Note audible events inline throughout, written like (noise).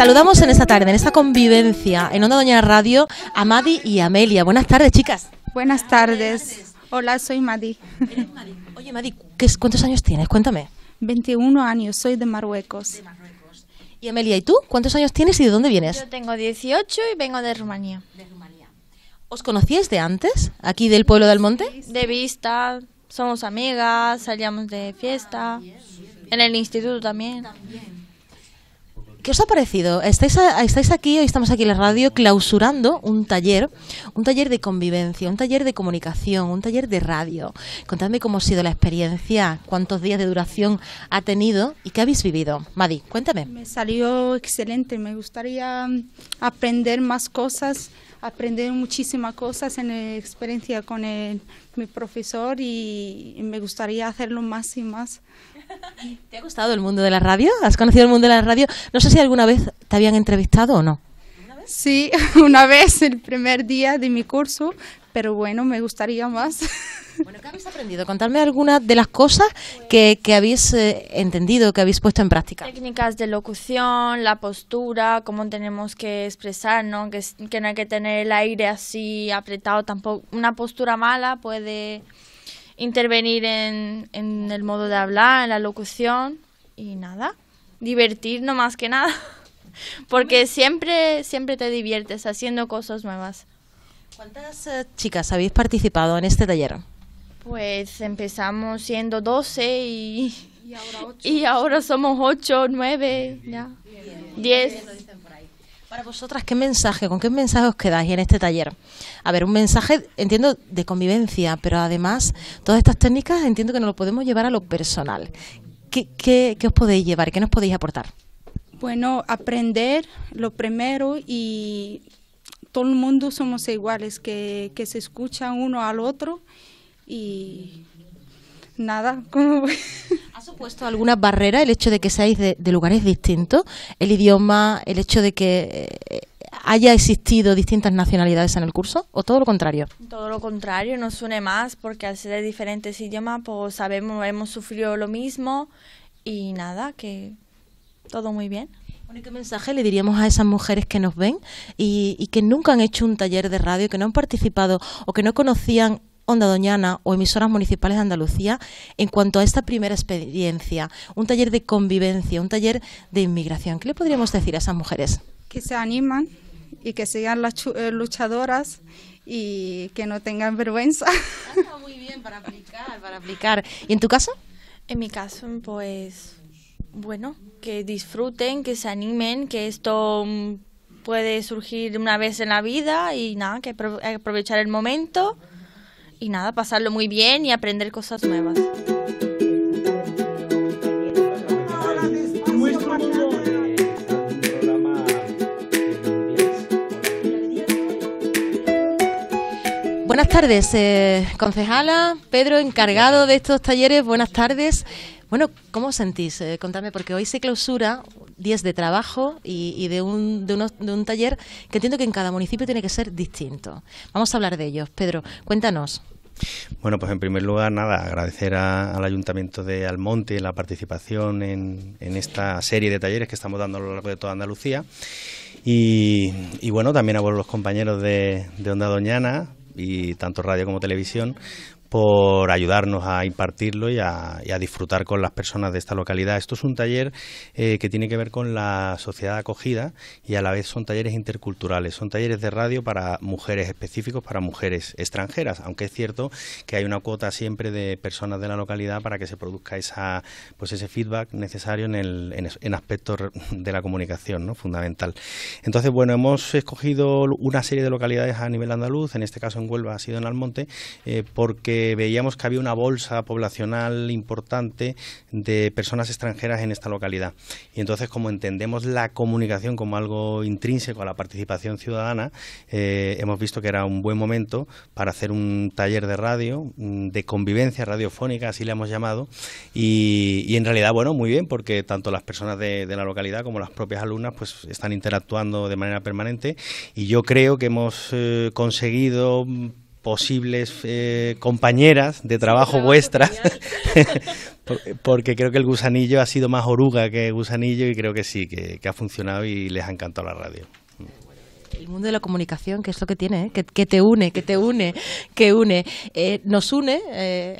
Saludamos en esta tarde, en esta convivencia, en Onda Doña Radio, a Madi y Amelia. Buenas tardes, chicas. Buenas tardes. Hola, soy Madi. Oye, Madi, ¿cuántos años tienes? Cuéntame. 21 años, soy de Marruecos. Y Amelia, ¿y tú? ¿Cuántos años tienes y de dónde vienes? Yo tengo 18 y vengo de Rumanía. ¿Os conocíais de antes, aquí del pueblo del monte? De vista, somos amigas, salíamos de fiesta, ah, en el instituto también. ¿Qué os ha parecido? Estáis, aquí, hoy estamos aquí en la radio, clausurando un taller, un taller de convivencia, un taller de comunicación, un taller de radio. Contadme cómo ha sido la experiencia, cuántos días de duración ha tenido y qué habéis vivido. Madi, cuéntame. Me salió excelente, me gustaría mm, aprender más cosas, aprender muchísimas cosas en la experiencia con mi profesor y me gustaría hacerlo más y más. (laughs) ¿Te ha gustado el mundo de la radio? ¿Has conocido el mundo de la radio? No sé si alguna vez te habían entrevistado o no. Sí, (laughs) una vez el primer día de mi curso, pero bueno, me gustaría más. (laughs) Bueno, ¿qué habéis aprendido? Contarme algunas de las cosas que, que habéis eh, entendido, que habéis puesto en práctica. Técnicas de locución, la postura, cómo tenemos que expresarnos, que, que no hay que tener el aire así apretado tampoco. Una postura mala puede intervenir en, el modo de hablar, en la locución y nada, divertir no más que nada, (laughs) porque siempre, siempre te diviertes haciendo cosas nuevas. ¿Cuántas eh, chicas habéis participado en este taller? Pues empezamos siendo 12 y, ahora, (laughs) y ahora somos 8, 9, 10. Para vosotras, ¿qué mensaje, con qué mensaje os quedáis en este taller? A ver, un mensaje, entiendo, de convivencia, pero además, todas estas técnicas entiendo que nos lo podemos llevar a lo personal. ¿Qué, os podéis llevar? ¿Qué nos podéis aportar? Bueno, aprender lo primero y todo el mundo somos iguales, que, que se escucha uno al otro y nada, (laughs) como puesto alguna barrera el hecho de que seáis de, lugares distintos? ¿El idioma, el hecho de que eh, haya existido distintas nacionalidades en el curso o todo lo contrario? Todo lo contrario, nos une más porque al ser de diferentes idiomas, pues sabemos, hemos sufrido lo mismo y nada, que todo muy bien. ¿qué mensaje le diríamos a esas mujeres que nos ven y, y, que nunca han hecho un taller de radio, que no han participado o que no conocían Onda Doñana o emisoras municipales de Andalucía en cuanto a esta primera experiencia, un taller de convivencia, un taller de inmigración. ¿Qué le podríamos decir a esas mujeres? Que se animan y que sigan las eh, luchadoras y que no tengan vergüenza. Ah, está muy bien para aplicar, para aplicar. ¿Y en tu caso? En mi caso, pues bueno, que disfruten, que se animen, que esto mm, puede surgir una vez en la vida y nada, que aprovechar el momento y nada, pasarlo muy bien y aprender cosas nuevas. Buenas tardes, eh, concejala, Pedro, encargado de estos talleres, buenas tardes. Bueno, ¿cómo os sentís? Eh, contadme, porque hoy se clausura 10 de trabajo y, de un taller que entiendo que en cada municipio tiene que ser distinto. Vamos a hablar de ellos. Pedro, cuéntanos. Bueno, pues en primer lugar, nada, agradecer al Ayuntamiento de Almonte la participación en, esta serie de talleres que estamos dando a lo largo de toda Andalucía. Y, bueno, también a los compañeros de, de Onda Doñana y tanto radio como televisión por ayudarnos a impartirlo y a, disfrutar con las personas de esta localidad. Esto es un taller eh, que tiene que ver con la sociedad acogida y a la vez son talleres interculturales, son talleres de radio para mujeres específicos, para mujeres extranjeras, aunque es cierto que hay una cuota siempre de personas de la localidad para que se produzca esa, pues ese feedback necesario en, el, en, aspectos de la comunicación, ¿no? fundamental. Entonces, bueno, hemos escogido una serie de localidades a nivel andaluz, en este caso en Huelva ha sido en Almonte, eh, porque eh, veíamos que había una bolsa poblacional importante de personas extranjeras en esta localidad. Y entonces, como entendemos la comunicación como algo intrínseco a la participación ciudadana, eh, hemos visto que era un buen momento para hacer un taller de radio, mm, de convivencia radiofónica, así le hemos llamado, y, en realidad, bueno, muy bien, porque tanto las personas de, la localidad como las propias alumnas pues están interactuando de manera permanente y yo creo que hemos eh, conseguido mm, posibles eh, compañeras de trabajo, vuestras, (laughs) porque creo que el gusanillo ha sido más oruga que gusanillo y creo que sí, que, ha funcionado y les ha encantado la radio el mundo de la comunicación, que es lo que tiene, ¿eh? que, te une, que te une, que une. Eh, nos une,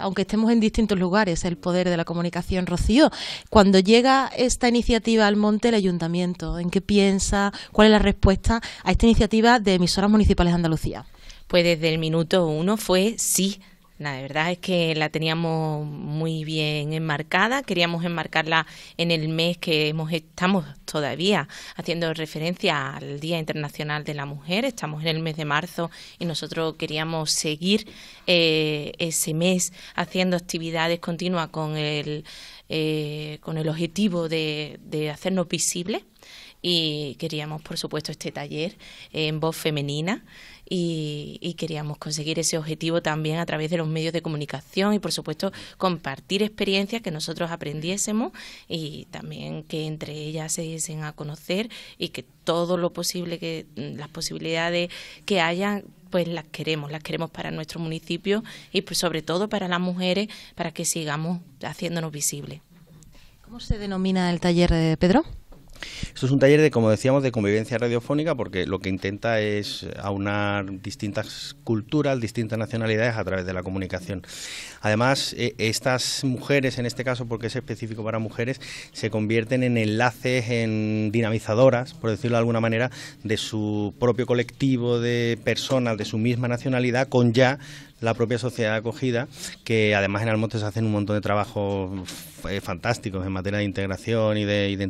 aunque estemos en distintos lugares, el poder de la comunicación. Rocío, cuando llega esta iniciativa al monte, el ayuntamiento, ¿en qué piensa? ¿Cuál es la respuesta a esta iniciativa de emisoras municipales de Andalucía? pues desde el minuto uno fue sí. La verdad es que la teníamos muy bien enmarcada, queríamos enmarcarla en el mes que hemos, estamos todavía haciendo referencia al Día Internacional de la Mujer, estamos en el mes de marzo y nosotros queríamos seguir eh, ese mes haciendo actividades continuas con el, eh, con el objetivo de, de hacernos visible y queríamos, por supuesto, este taller en voz femenina y, queríamos conseguir ese objetivo también a través de los medios de comunicación y, por supuesto, compartir experiencias que nosotros aprendiésemos y también que entre ellas se diesen a conocer y que todo lo posible que mm, las posibilidades que hayan pues las queremos, las queremos para nuestro municipio y pues, sobre todo para las mujeres para que sigamos haciéndonos visibles. ¿Cómo se denomina el taller, de Pedro? Esto es un taller de, como decíamos, de convivencia radiofónica porque lo que intenta es aunar distintas culturas, distintas nacionalidades a través de la comunicación. Además, e, estas mujeres, en este caso porque es específico para mujeres, se convierten en enlaces, en dinamizadoras, por decirlo de alguna manera, de su propio colectivo de personas de su misma nacionalidad con ya la propia sociedad acogida, que además en Almonte se hacen un montón de trabajos eh, fantásticos en materia de integración y de,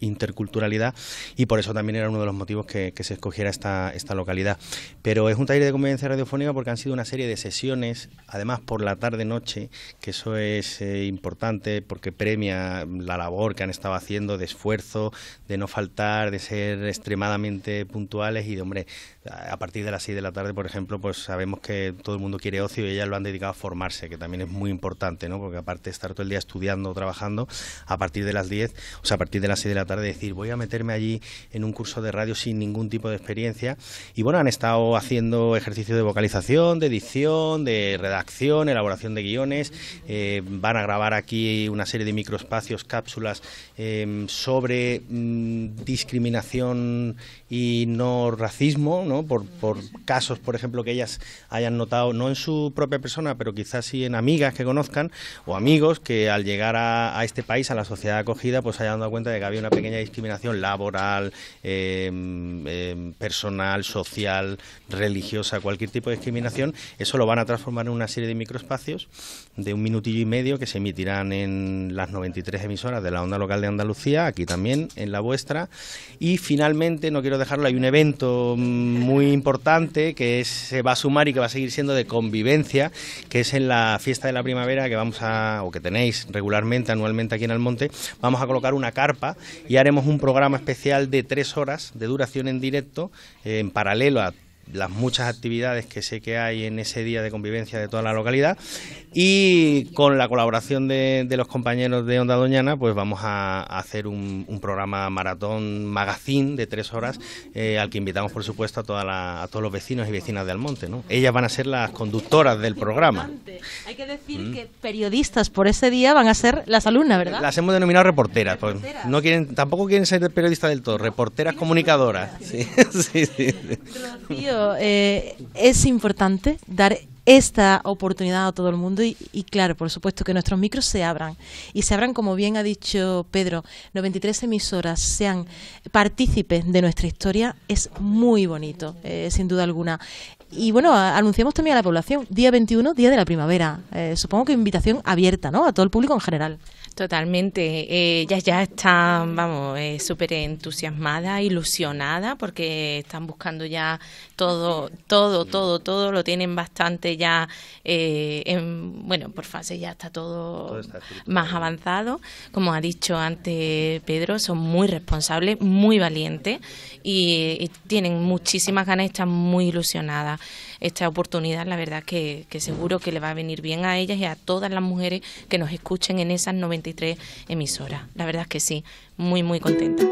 interculturalidad, y por eso también era uno de los motivos que, se escogiera esta, localidad. Pero es un taller de convivencia radiofónica porque han sido una serie de sesiones, además por la tarde-noche, que eso es eh, importante porque premia la labor que han estado haciendo de esfuerzo, de no faltar, de ser extremadamente puntuales y de, hombre, a partir de las 6 de la tarde, por ejemplo, pues sabemos que todo el mundo quiere ocio y ellas lo han dedicado a formarse, que también es muy importante, ¿no? Porque aparte de estar todo el día estudiando, o trabajando, a partir de las 10, o sea, a partir de las 6 de la tarde decir, voy a meterme allí en un curso de radio sin ningún tipo de experiencia. Y bueno, han estado haciendo ejercicio de vocalización, de edición, de redacción, elaboración de guiones. Eh, van a grabar aquí una serie de microespacios, cápsulas em, sobre mm, discriminación y no racismo, ¿no? Por, casos, por ejemplo, que ellas hayan notado, no en su propia persona, pero quizás sí en amigas que conozcan o amigos que al llegar a, este país, a la sociedad acogida, pues hayan dado cuenta de que había una pequeña discriminación laboral, eh, em, personal, social, religiosa, cualquier tipo de discriminación. Eso lo van a transformar en una serie de microespacios de un minutillo y medio que se emitirán en las 93 emisoras de la onda local de Andalucía, aquí también en la vuestra. Y finalmente, no quiero dejarlo, hay un evento mm, muy importante que se va a sumar y que va a seguir siendo de convivencia, que es en la fiesta de la primavera que vamos a, o que tenéis regularmente, anualmente aquí en Almonte, vamos a colocar una carpa y haremos un programa especial de tres horas de duración en directo, en paralelo a las muchas actividades que sé que hay en ese día de convivencia de toda la localidad y con la colaboración de, los compañeros de Onda Doñana pues vamos a, hacer un, programa maratón magazine de tres horas eh, al que invitamos por supuesto a, toda a todos los vecinos y vecinas de Almonte. ¿no? Ellas van a ser las conductoras del programa. Hay que decir mm. que periodistas por ese día van a ser las alumnas, ¿verdad? Las hemos denominado reporteras. Pues no quieren, tampoco quieren ser periodistas del todo, reporteras comunicadoras. (laughs) Eh, es importante dar esta oportunidad a todo el mundo y, claro, por supuesto que nuestros micros se abran y se abran, como bien ha dicho Pedro, 93 emisoras sean partícipes de nuestra historia, es muy bonito, eh, sin duda alguna. Y bueno, anunciamos también a la población, día 21, día de la primavera, eh, supongo que invitación abierta, ¿no?, a todo el público en general. Totalmente. Eh, ya están, vamos, eh, súper entusiasmadas, ilusionadas, porque están buscando ya todo, todo, todo, todo. Lo tienen bastante ya, eh, en, bueno, por fase ya está todo, más avanzado. Como ha dicho antes Pedro, son muy responsables, muy valientes y, y tienen muchísimas ganas, están muy ilusionadas esta oportunidad, la verdad que, seguro que le va a venir bien a ellas y a todas las mujeres que nos escuchen en esas 93 emisoras. La verdad que sí, muy, muy contenta.